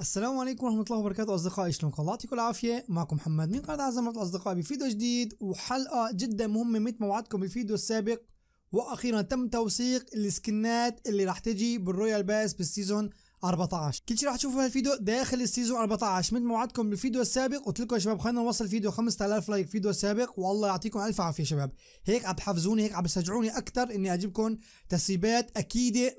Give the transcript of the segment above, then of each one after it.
السلام عليكم ورحمة الله وبركاته أصدقائي شلونكم الله يعطيكم العافية معكم محمد من قناة عزمة الأصدقاء بفيديو جديد وحلقة جدا مهمة مثل ما وعدتكم بالفيديو السابق وأخيرا تم توثيق السكنات اللي راح تجي بالرويال باس بالسيزون 14 كل شيء راح تشوفوا بهالفيديو داخل السيزون 14 مثل ما وعدتكم بالفيديو السابق قلت لكم يا شباب خلينا نوصل الفيديو 5000 لايك فيديو السابق والله يعطيكم الف عافيه شباب هيك عم تحفزوني هيك عم تشجعوني اكثر اني اجيبكم تسريبات اكيده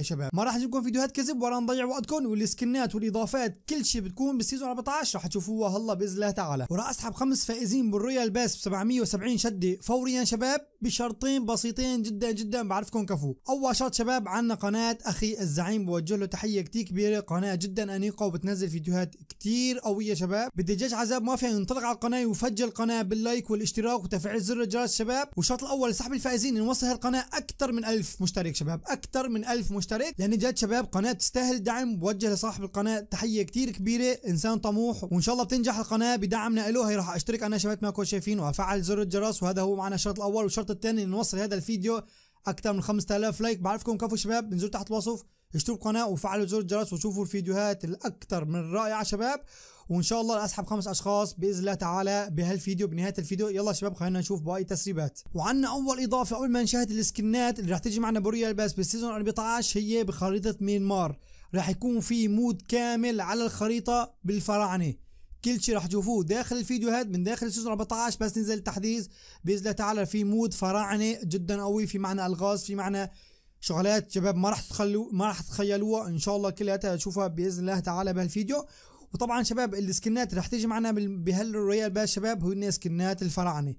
100% شباب ما راح اجيبكم فيديوهات كذب ولا نضيع وقتكم والسكنات والاضافات كل شيء بتكون بالسيزون 14 راح تشوفوها هلا باذن الله تعالى وراح اسحب خمس فائزين بالرويال باس ب 770 شده فوريا شباب بشرطين بسيطين جدا جدا بعرفكم كفو اول شرط شباب عندنا قناه اخي الزعيم بوجه له تحيه كتير كبيره قناه جدا انيقه وبتنزل فيديوهات كتير قويه شباب بدي جيش عذاب مافيا ينطلق على القناه ويفجر القناه باللايك والاشتراك وتفعيل زر الجرس شباب والشوط الاول لسحب الفائزين نوصل هالقناة اكثر من 1000 مشترك شباب اكثر من 1000 مشترك لان جد شباب قناه تستاهل دعم بوجه لصاحب القناه تحيه كتير كبيره انسان طموح وان شاء الله بتنجح القناه بدعمنا له هي راح اشترك انا شباب ما كنتوا شايفين وافعل زر الجرس وهذا هو معنا الشرط الاول والشرط الثاني نوصل هذا الفيديو اكتر من 5000 لايك بعرفكم كفو شباب انزلوا تحت الوصف اشتركوا القناه وفعلوا زر الجرس وشوفوا الفيديوهات الاكثر من رائعه شباب وان شاء الله اسحب خمس اشخاص باذن الله تعالى بهالفيديو بنهايه الفيديو يلا شباب خلينا نشوف باقي التسريبات وعندنا اول اضافه قبل ما نشاهد السكنات اللي رح تيجي معنا بريال باس بالسيزون 14 هي بخريطه مينمار رح يكون في مود كامل على الخريطه بالفراعنه كل شيء راح تشوفوه داخل الفيديو هاد من داخل سيزون 14 بس نزل تحديث باذن الله تعالى في مود فراعنه جدا قوي في معنى الغاز في معنى شغلات شباب ما راح تخلو ما راح تتخيلوها ان شاء الله كلياتها تشوفها باذن الله تعالى بهالفيديو وطبعا شباب السكنات رح تيجي معنا بهالرويال باس شباب هن سكنات الفراعنه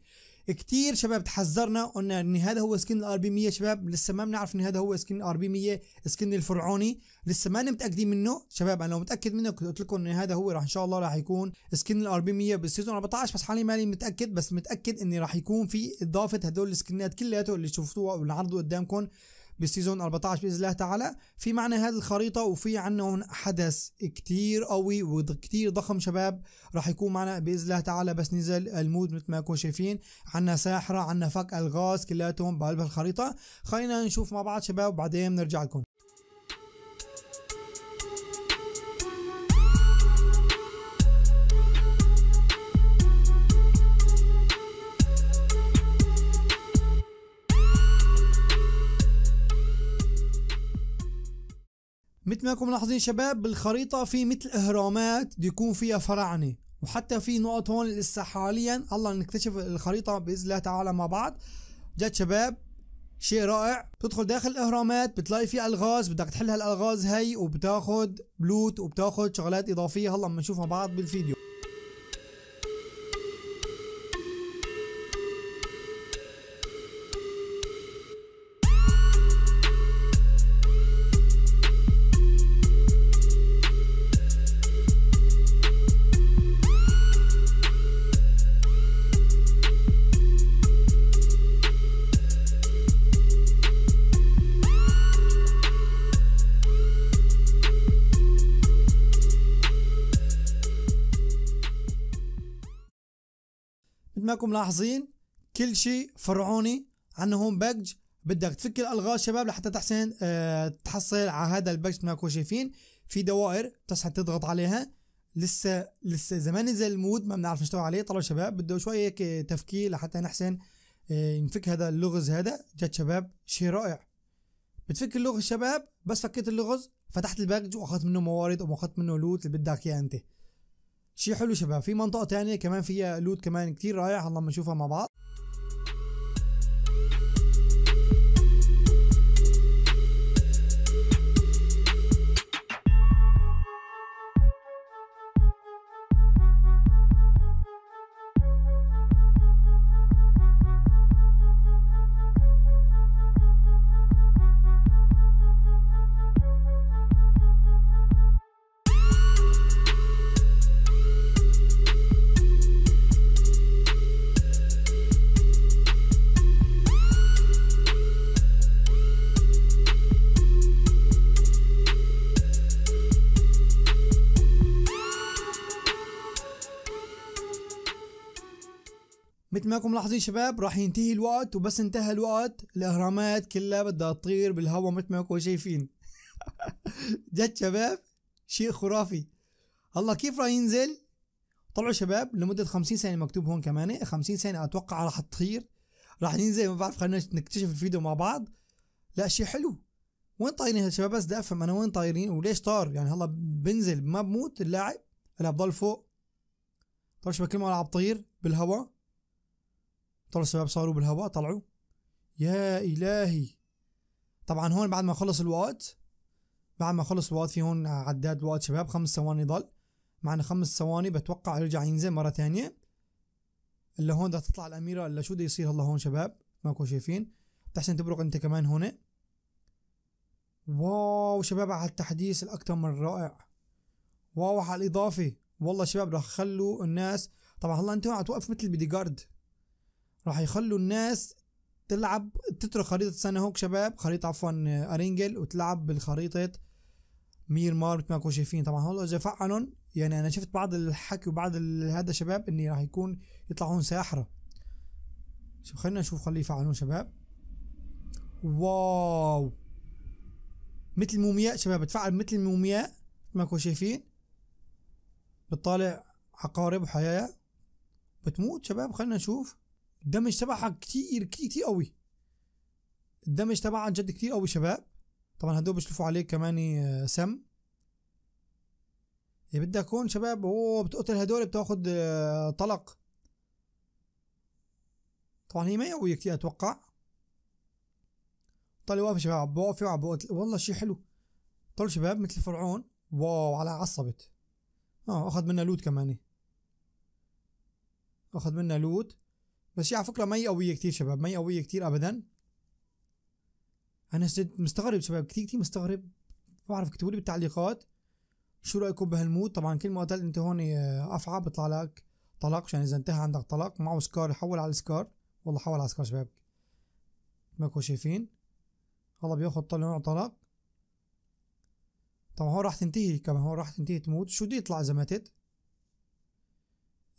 كتير شباب تحذرنا قلنا ان هذا هو سكن الار بي 100 شباب لسه ما بنعرف ان هذا هو سكن الار بي 100 سكن الفرعوني لسه ما متاكدين منه شباب انا لو متاكد منه كنت قلت لكم ان هذا هو راح ان شاء الله راح يكون سكن الار بي 100 بالسيزون 14 بس حاليا ماني متاكد بس متاكد اني راح يكون في اضافه هدول السكنات كلياته اللي شفتوها واللي عرضوا قدامكم بالسيزون 14 باذن الله تعالى في معنى هذه الخريطه وفي عنا حدث كتير قوي وكتير ضخم شباب راح يكون معنا باذن الله تعالى بس نزل المود مثل ما كنتم شايفين عنا ساحره عنا فك الغاز كلياتهم بقلب الخريطه خلينا نشوف مع بعض شباب وبعدين بنرجع لكم مثل ما انكم ملاحظين شباب بالخريطة في مثل اهرامات بيكون يكون فيها فراعنة وحتى في نقط هون لسه حاليا الله نكتشف الخريطة بإذن الله تعالى مع بعض جد شباب شيء رائع بتدخل داخل الاهرامات بتلاقي في الغاز بدك تحل هالالغاز هي وبتاخد بلوت وبتاخد شغلات اضافيه هلا بنشوفها بعض بالفيديو ماكم ملاحظين كل شيء فرعوني عندنا هون باكج بدك تفك الالغاز شباب لحتى تحسن أه تحصل على هذا الباكج ماكو شايفين في دوائر بتصحى تضغط عليها لسه لسه اذا ما نزل المود ما بنعرف نشتغل عليه طلعوا شباب بده شويه هيك تفكير لحتى نحسن أه نفك هذا اللغز هذا جد شباب شيء رائع بتفك اللغز شباب بس فكيت اللغز فتحت الباكج واخذت منه موارد واخذت منه لوت اللي بدك اياه انت شيء حلو شباب في منطقه ثانيه كمان فيها لوت كمان كثير رائع هلا بنشوفها مع بعض ما كنتم ملاحظين شباب راح ينتهي الوقت وبس انتهى الوقت الاهرامات كلها بدها تطير بالهواء مثل ما كنتم شايفين جد شباب شيء خرافي الله كيف راح ينزل طلعوا شباب لمده 50 ثانيه مكتوب هون كمان 50 ثانيه اتوقع راح تطير راح ينزل ما بعرف خلينا نكتشف الفيديو مع بعض لا شيء حلو وين طايرين هالشباب بس بدي افهم انا وين طايرين وليش طار يعني هلا بنزل ما بموت اللاعب انا بضل فوق طيب شباب كل ما العب بطير بالهواء طلعوا الشباب صاروا بالهواء طلعوا يا إلهي طبعا هون بعد ما خلص الوقت بعد ما خلص الوقت في هون عداد وقت شباب خمس ثواني ضل معنا خمس ثواني بتوقع يرجع ينزل مرة ثانية الا هون بدها تطلع الأميرة الا شو بده يصير هلا هون شباب ماكو شايفين بتحسن تبرق انت كمان هون واو شباب على التحديث الأكثر من رائع واو على الإضافة والله شباب راح خلوا الناس طبعا هلا انت عم توقف مثل البيدي جارد راح يخلوا الناس تلعب تترك خريطة سان هوك شباب خريطة عفوا آه، أرينجل وتلعب بالخريطة مير مار ما كنتوا شايفين طبعا هول إذا فعلهم يعني أنا شفت بعض الحكي وبعض هذا شباب اني راح يكون يطلعون ساحرة شو خلينا نشوف خليه يفعلون شباب واو مثل المومياء شباب بتفعل مثل المومياء ما كنتوا شايفين بتطالع عقارب وحياة بتموت شباب خلينا نشوف الدمج تبعها كتير كتير كتير قوي الدمج تبعها عن جد كتير قوي شباب طبعا هدول بيشلفوا عليه كمان آه، سم اللي بدك هون شباب هو بتقتل هدول بتاخد آه، طلق طبعا هي ما هي قوية كتير اتوقع طلع واقف شباب عم بوقف وعم بقتل والله شي حلو طلع شباب مثل فرعون واو على عصبت اه اخذ منا لوت كمان اخذ منا لوت بس هي على فكره ما هي قويه كثير شباب ما هي قويه كثير ابدا انا مستغرب شباب كثير كثير مستغرب بعرف اكتبوا لي بالتعليقات شو رايكم بهالمود طبعا كل ما قتلت انت هون افعى بيطلع لك طلاق عشان يعني اذا انتهى عندك طلاق معه سكار حول على السكار والله حول على السكار شباب كنتوا شايفين هلا بياخذ طلع طلاق طبعا هون راح تنتهي كمان هون راح تنتهي تموت شو بده يطلع اذا ماتت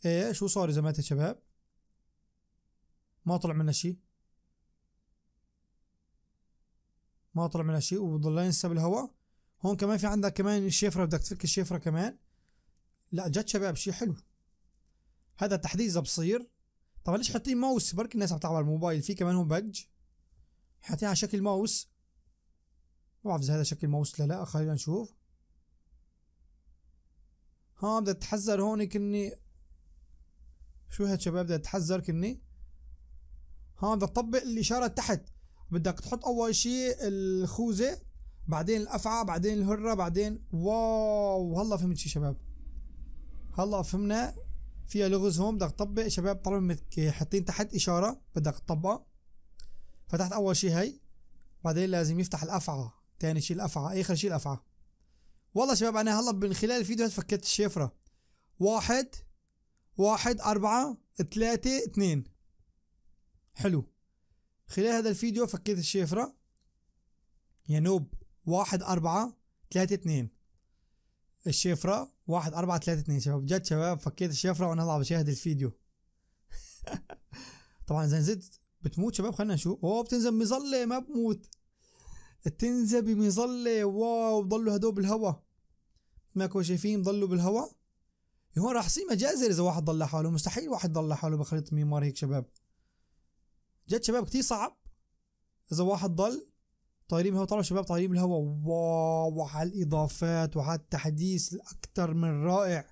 ايه شو صار اذا ماتت شباب ما طلع منه شيء ما طلع منه شيء وظلنا ينسب بالهواء هون كمان في عندك كمان الشفره بدك تفك الشفره كمان لا جد شباب شيء حلو هذا تحديث اذا بصير طبعا ليش حاطين ماوس بركي الناس عم تعمل الموبايل في كمان هون بج حاطين على شكل ماوس ما بعرف اذا هذا شكل ماوس لا لا خلينا نشوف ها بدك تتحذر هون كني شو هاد شباب بدك تتحذر كني هذا طبق الاشاره تحت بدك تحط اول شيء الخوذه بعدين الافعى بعدين الهره بعدين واو هلا فهمت شيء شباب هلا فهمنا فيها لغز هون بدك تطبق شباب طالما حاطين تحت اشاره بدك تطبقها فتحت اول شيء هي بعدين لازم يفتح الافعى ثاني شيء الافعى اخر شيء الافعى والله شباب انا هلا من خلال الفيديو فكيت الشفره واحد واحد أربعة ثلاثة اثنين حلو خلال هذا الفيديو فكيت الشفرة ينوب واحد أربعة ثلاثة اثنين الشفرة واحد أربعة ثلاثة اثنين شباب جد شباب فكيت الشفرة وأنا طبعا بشاهد الفيديو طبعا إذا نزلت بتموت شباب خلينا نشوف أوه بتنزل مظلة ما بموت تنزل بمظلة واو ضلوا هدول بالهوا ما كنتوا شايفين ضلوا بالهوا هون راح يصير مجازر اذا واحد ضل لحاله مستحيل واحد ضل لحاله بخريطه ميمار هيك شباب جت شباب كتير صعب اذا واحد ضل طايرين الهواء طلعوا شباب طايرين الهواء واو على الاضافات وعلى التحديث الاكثر من رائع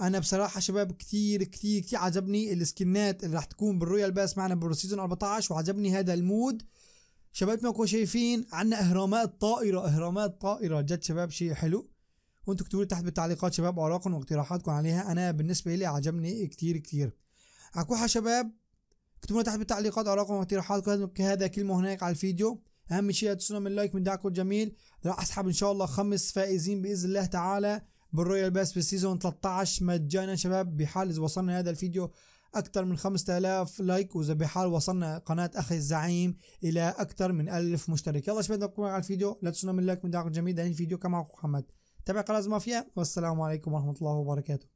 انا بصراحه شباب كتير كتير كتير عجبني السكنات اللي راح تكون بالرويال باس معنا بالسيزون 14 وعجبني هذا المود شباب ما كنتوا شايفين عنا اهرامات طائره اهرامات طائره جد شباب شيء حلو وانتوا اكتبوا لي تحت بالتعليقات شباب ارائكم واقتراحاتكم عليها انا بالنسبه لي عجبني كتير كتير اكوحه شباب اكتبوا لنا تحت بالتعليقات ارائكم واقتراحاتكم كهذا كلمه هناك على الفيديو اهم شيء لا من اللايك من دعمكم الجميل راح اسحب ان شاء الله خمس فائزين باذن الله تعالى بالرويال باس في سيزون 13 مجانا شباب بحال اذا وصلنا هذا الفيديو اكثر من 5000 لايك واذا بحال وصلنا قناه اخي الزعيم الى اكثر من 1000 مشترك يلا شباب نكون على الفيديو لا تنسونا من اللايك من دعمكم الجميل ده الفيديو كما محمد تابع قناه مافيا والسلام عليكم ورحمه الله وبركاته